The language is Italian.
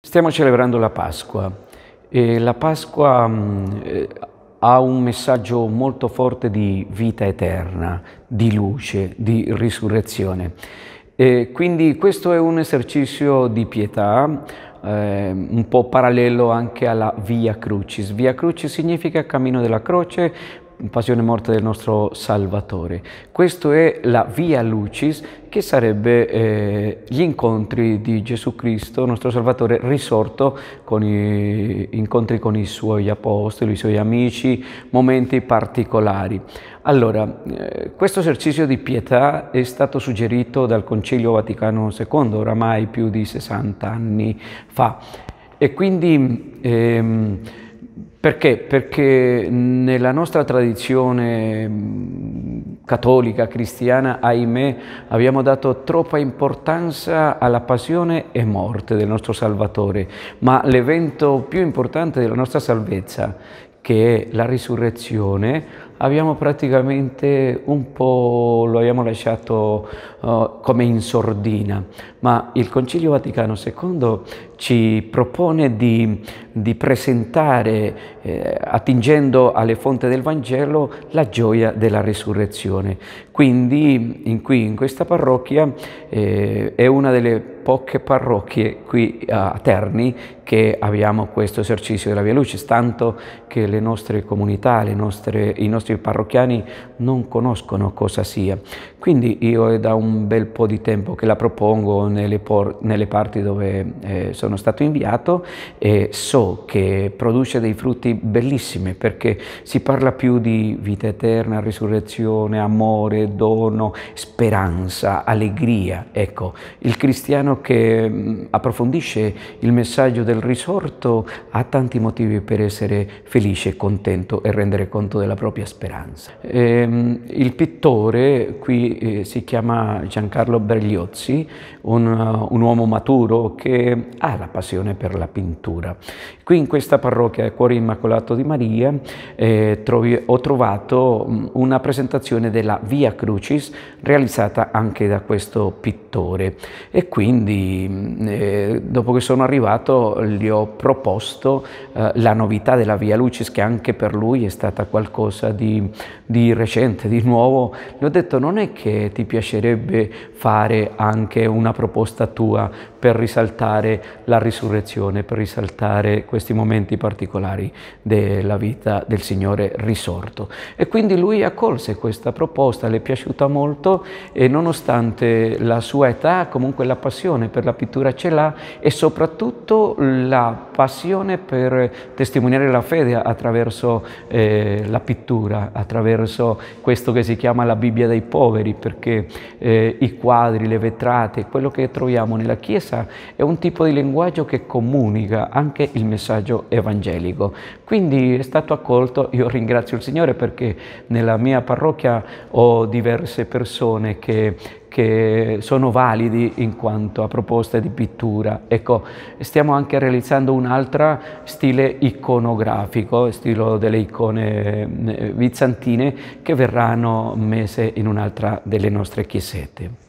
Stiamo celebrando la Pasqua e la Pasqua mh, mm, eh, ha un messaggio molto forte di vita eterna, di luce, di risurrezione. E quindi questo è un esercizio di pietà eh, un po' parallelo anche alla Via Crucis. Via Crucis significa cammino della croce, passione e morte del nostro Salvatore. Questa è la Via Lucis che sarebbe eh, gli incontri di Gesù Cristo, nostro Salvatore risorto, con i, incontri con i suoi apostoli, i suoi amici, momenti particolari. Allora, eh, questo esercizio di pietà è stato suggerito dal Concilio Vaticano II, oramai più di 60 anni fa, e quindi... Ehm, perché? Perché nella nostra tradizione mm, cattolica, cristiana, ahimè, abbiamo dato troppa importanza alla passione e morte del nostro Salvatore, ma l'evento più importante della nostra salvezza, che è la risurrezione, abbiamo praticamente un po' lo abbiamo lasciato uh, come in sordina, ma il Concilio Vaticano II ci propone di, di presentare, eh, attingendo alle fonti del Vangelo, la gioia della risurrezione. Quindi in, qui, in questa parrocchia, eh, è una delle poche parrocchie qui a Terni che abbiamo questo esercizio della Via Luce, tanto che le nostre comunità, le nostre, i nostri nostri parrocchiani non conoscono cosa sia. Quindi io è da un bel po' di tempo che la propongo nelle, nelle parti dove eh, sono stato inviato e so che produce dei frutti bellissimi perché si parla più di vita eterna, risurrezione, amore, dono, speranza, allegria. Ecco, il cristiano che mm, approfondisce il messaggio del risorto ha tanti motivi per essere felice, contento e rendere conto della propria speranza speranza. Ehm, il pittore qui eh, si chiama Giancarlo Bergliozzi, un, uh, un, uomo maturo che ha la passione per la pintura. Qui in questa parrocchia Cuore Immacolato di Maria eh, trovi, ho trovato mm, una presentazione della Via Crucis realizzata anche da questo pittore e quindi mm, eh, dopo che sono arrivato gli ho proposto eh, la novità della Via Lucis che anche per lui è stata qualcosa di di, recente, di nuovo, le ho detto non è che ti piacerebbe fare anche una proposta tua per risaltare la risurrezione, per risaltare questi momenti particolari della vita del Signore risorto. E quindi lui accolse questa proposta, le è piaciuta molto e nonostante la sua età comunque la passione per la pittura ce l'ha e soprattutto la passione per testimoniare la fede attraverso eh, la pittura attraverso questo che si chiama la Bibbia dei poveri, perché eh, i quadri, le vetrate, quello che troviamo nella Chiesa è un tipo di linguaggio che comunica anche il messaggio evangelico. Quindi è stato accolto, io ringrazio il Signore perché nella mia parrocchia ho diverse persone che, che sono validi in quanto a proposte di pittura. Ecco, stiamo anche realizzando un'altra stile iconografico, stile delle icone eh, bizantine che verranno messe in un'altra delle nostre chiesette.